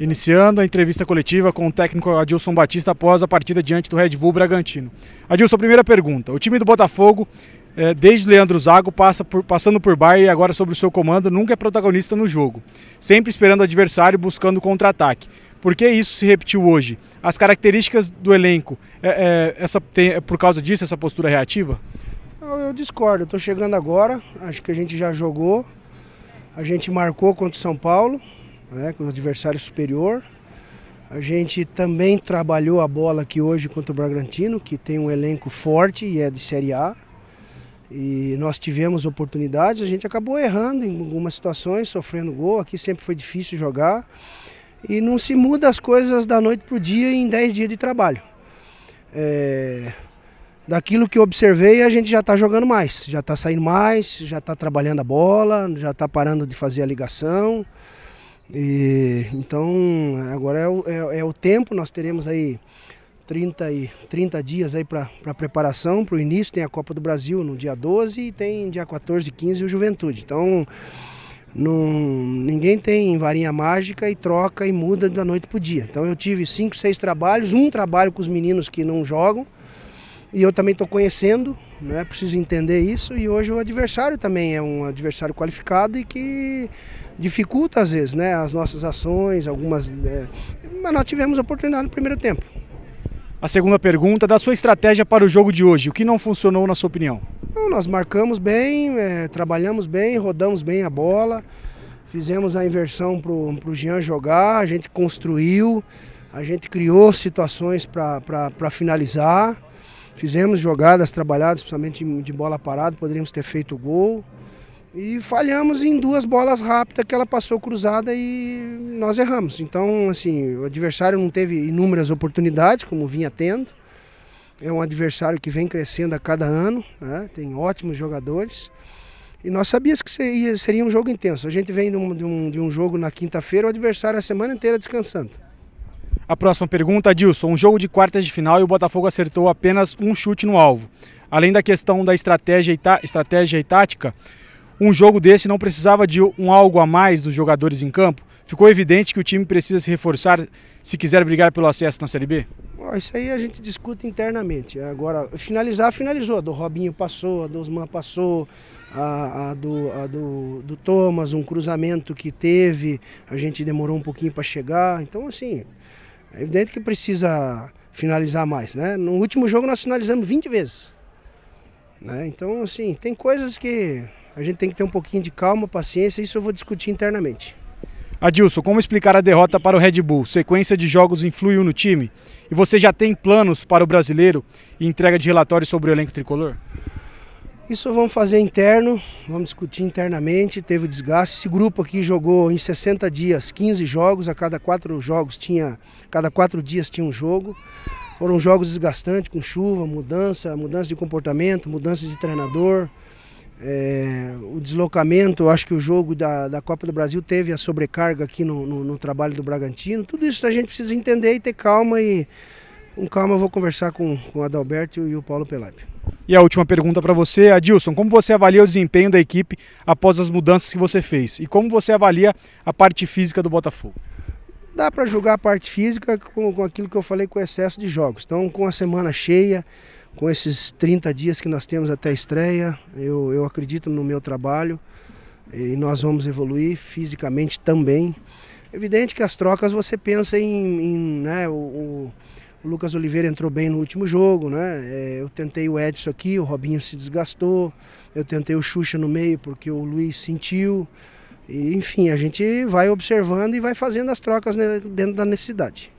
Iniciando a entrevista coletiva com o técnico Adilson Batista após a partida diante do Red Bull Bragantino. Adilson, primeira pergunta. O time do Botafogo, é, desde Leandro Zago, passa por, passando por Bayern e agora sobre o seu comando, nunca é protagonista no jogo. Sempre esperando o adversário buscando contra-ataque. Por que isso se repetiu hoje? As características do elenco, é, é, essa, tem, é por causa disso, essa postura reativa? Eu, eu discordo. Estou chegando agora, acho que a gente já jogou. A gente marcou contra o São Paulo né, com o adversário superior. A gente também trabalhou a bola aqui hoje contra o Bragantino, que tem um elenco forte e é de Série A. E nós tivemos oportunidades, a gente acabou errando em algumas situações, sofrendo gol. Aqui sempre foi difícil jogar. E não se muda as coisas da noite para o dia em 10 dias de trabalho. É... Daquilo que observei, a gente já está jogando mais, já está saindo mais, já está trabalhando a bola, já está parando de fazer a ligação. E, então, agora é o, é, é o, tempo, nós teremos aí 30, e, 30 dias aí para preparação, para o início, tem a Copa do Brasil no dia 12 e tem dia 14 e 15 o Juventude. Então, não, ninguém tem varinha mágica e troca e muda da noite para o dia. Então eu tive cinco, seis trabalhos, um trabalho com os meninos que não jogam, e eu também estou conhecendo é né, Preciso entender isso e hoje o adversário também é um adversário qualificado e que dificulta às vezes, né? As nossas ações, algumas, né? mas nós tivemos oportunidade no primeiro tempo. A segunda pergunta da sua estratégia para o jogo de hoje, o que não funcionou na sua opinião? nós marcamos bem, é, trabalhamos bem, rodamos bem a bola, fizemos a inversão para o Jean jogar, a gente construiu, a gente criou situações para finalizar. Fizemos jogadas trabalhadas, principalmente de bola parada, poderíamos ter feito gol. E falhamos em duas bolas rápidas que ela passou cruzada e nós erramos. Então, assim, o adversário não teve inúmeras oportunidades, como vinha tendo. É um adversário que vem crescendo a cada ano, né? tem ótimos jogadores. E nós sabíamos que seria, um jogo intenso. A gente vem de um, de um, de um jogo na quinta-feira, o adversário é a semana inteira descansando. A próxima pergunta, Dilson. Um jogo de quartas de final e o Botafogo acertou apenas um chute no alvo. Além da questão da estratégia e, estratégia e tática, um jogo desse não precisava de um algo a mais dos jogadores em campo? Ficou evidente que o time precisa se reforçar se quiser brigar pelo acesso na Série B? Bom, isso aí a gente discute internamente. Agora, finalizar, finalizou. A do Robinho passou, a do Osman passou, a, a, do, a do, do Thomas, um cruzamento que teve, a gente demorou um pouquinho para chegar. Então, assim, é evidente que precisa finalizar mais, né? No último jogo nós finalizamos 20 vezes. Né? Então, assim, tem coisas que a gente tem que ter um pouquinho de calma, paciência, isso eu vou discutir internamente. Adilson, como explicar a derrota para o Red Bull? Sequência de jogos influiu no time? E você já tem planos para o brasileiro e entrega de relatórios sobre o elenco tricolor? Isso vamos fazer interno, vamos discutir internamente, teve desgaste. Esse grupo aqui jogou em 60 dias 15 jogos, a cada quatro jogos tinha, cada quatro dias tinha um jogo. Foram jogos desgastantes, com chuva, mudança, mudança de comportamento, mudança de treinador. É, o deslocamento, acho que o jogo da, da Copa do Brasil teve a sobrecarga aqui no, no, no trabalho do Bragantino. Tudo isso a gente precisa entender e ter calma e com calma eu vou conversar com, com o Adalberto e o Paulo Pelaipe. E a última pergunta para você, Adilson, como você avalia o desempenho da equipe após as mudanças que você fez? E como você avalia a parte física do Botafogo? Dá para julgar a parte física com, com, aquilo que eu falei com o excesso de jogos. Então, com a semana cheia, com esses 30 dias que nós temos até a estreia, eu, eu acredito no meu trabalho e nós vamos evoluir fisicamente também. Evidente que as trocas você pensa em, em né, o, o o Lucas Oliveira entrou bem no último jogo, né? É, eu tentei o Edson aqui, o Robinho se desgastou. Eu tentei o Xuxa no meio porque o Luiz sentiu. E, enfim, a gente vai observando e vai fazendo as trocas né, dentro da necessidade.